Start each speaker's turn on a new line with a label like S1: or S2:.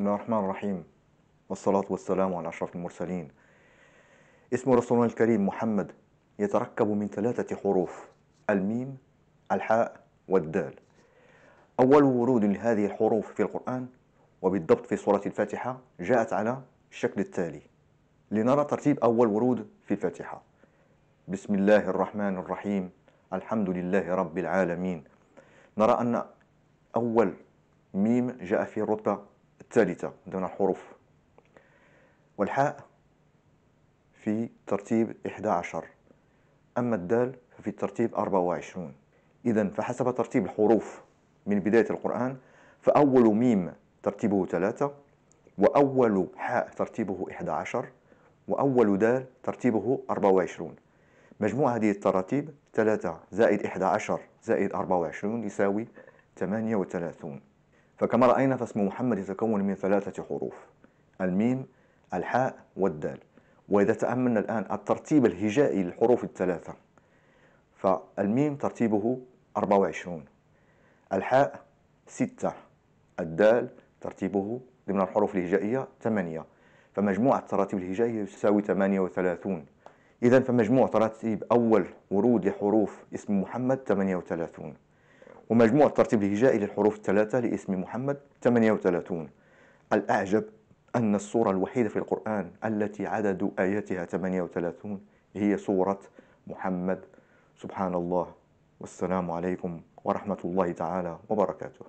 S1: بسم الله الرحمن الرحيم والصلاة والسلام على أشرف المرسلين اسم رسولنا الكريم محمد يتركب من ثلاثة حروف الميم الحاء والدال أول ورود لهذه الحروف في القرآن وبالضبط في سورة الفاتحة جاءت على الشكل التالي لنرى ترتيب أول ورود في الفاتحة بسم الله الرحمن الرحيم الحمد لله رب العالمين نرى أن أول ميم جاء في الرتبة الثالثة دون الحروف والحاء في ترتيب 11 أما الدال ففي الترتيب 24 إذا فحسب ترتيب الحروف من بداية القرآن فأول ميم ترتيبه ثلاثة وأول حاء ترتيبه 11 وأول دال ترتيبه 24 مجموع هذه التراتيب 3 زائد 11 زائد 24 يساوي 38 فكما رأينا فاسم محمد يتكون من ثلاثة حروف الميم الحاء والدال وإذا تأملنا الآن الترتيب الهجائي للحروف الثلاثة فالميم ترتيبه 24 الحاء 6 الدال ترتيبه ضمن الحروف الهجائية 8 فمجموع التراتيب الهجائي يساوي 38 إذا فمجموع تراتيب أول ورود لحروف اسم محمد 38 ومجموع الترتيب الهجائي للحروف الثلاثة لاسم محمد 38 الأعجب أن الصورة الوحيدة في القرآن التي عدد آياتها 38 هي صورة محمد سبحان الله والسلام عليكم ورحمة الله تعالى وبركاته